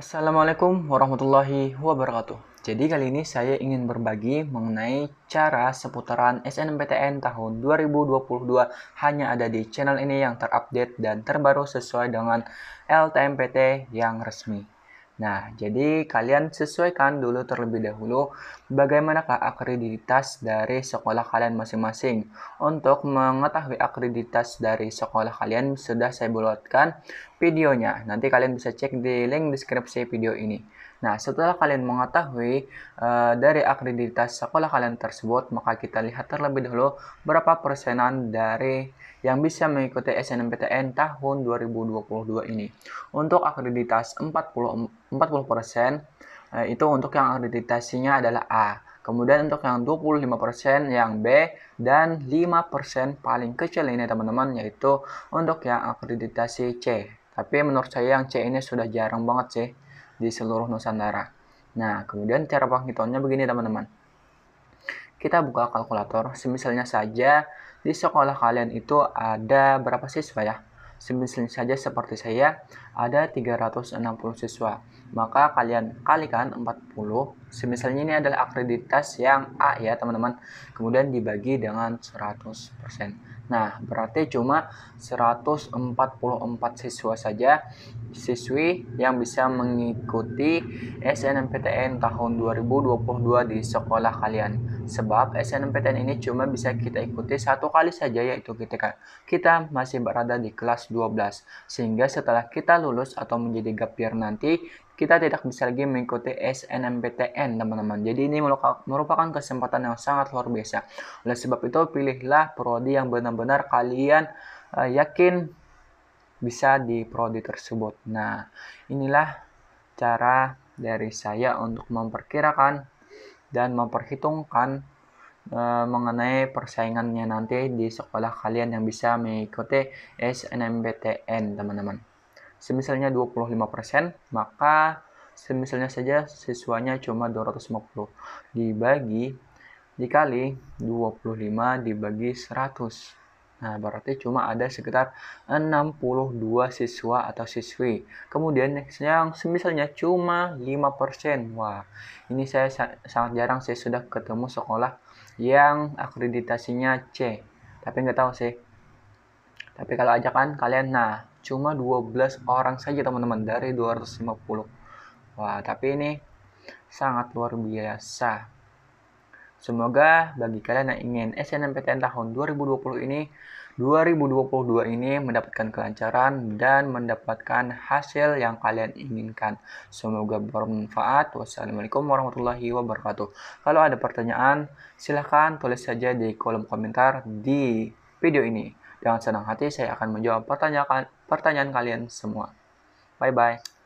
Assalamualaikum warahmatullahi wabarakatuh. Jadi kali ini saya ingin berbagi mengenai cara seputaran SNMPTN tahun 2022 hanya ada di channel ini yang terupdate dan terbaru sesuai dengan LTMPT yang resmi. Nah, jadi kalian sesuaikan dulu terlebih dahulu bagaimanakah akreditas dari sekolah kalian masing-masing. Untuk mengetahui akreditas dari sekolah kalian, sudah saya buatkan videonya. Nanti kalian bisa cek di link deskripsi video ini. Nah, setelah kalian mengetahui uh, dari akreditas sekolah kalian tersebut, maka kita lihat terlebih dahulu berapa persenan dari yang bisa mengikuti SNMPTN tahun 2022 ini. Untuk akreditas 40 40% eh, itu untuk yang akreditasinya adalah A. Kemudian untuk yang 25% yang B dan 5% paling kecil ini teman-teman yaitu untuk yang akreditasi C. Tapi menurut saya yang C ini sudah jarang banget sih di seluruh Nusantara. Nah, kemudian cara penghitungannya begini teman-teman. Kita buka kalkulator, semisalnya saja di sekolah kalian itu ada berapa siswa ya? Semisal saja seperti saya, ada 360 siswa. Maka kalian kalikan 40. Semisalnya ini adalah akreditas yang A ya teman-teman. Kemudian dibagi dengan 100%. Nah, berarti cuma 144 siswa saja siswi yang bisa mengikuti SNMPTN tahun 2022 di sekolah kalian. Sebab SNMPTN ini cuma bisa kita ikuti satu kali saja yaitu ketika kita masih berada di kelas 12. Sehingga setelah kita lulus atau menjadi gap nanti, kita tidak bisa lagi mengikuti SNMPTN teman-teman. Jadi ini merupakan kesempatan yang sangat luar biasa. Oleh sebab itu pilihlah prodi yang benar-benar kalian uh, yakin bisa di prodi tersebut. Nah, inilah cara dari saya untuk memperkirakan dan memperhitungkan e, mengenai persaingannya nanti di sekolah kalian yang bisa mengikuti SNMPTN teman-teman. Semisalnya 25%, maka semisalnya saja siswanya cuma 250 dibagi dikali 25 dibagi 100 Nah, berarti cuma ada sekitar 62 siswa atau siswi. Kemudian yang semisalnya cuma 5%. Wah, ini saya sangat jarang saya sudah ketemu sekolah yang akreditasinya C. Tapi nggak tahu sih. Tapi kalau ajakan kalian, nah, cuma 12 orang saja teman-teman dari 250. Wah, tapi ini sangat luar biasa. Semoga bagi kalian yang ingin SNMPTN tahun 2020 ini, 2022 ini mendapatkan kelancaran dan mendapatkan hasil yang kalian inginkan. Semoga bermanfaat. Wassalamualaikum warahmatullahi wabarakatuh. Kalau ada pertanyaan, silahkan tulis saja di kolom komentar di video ini. Dengan senang hati saya akan menjawab pertanyaan pertanyaan kalian semua. Bye bye.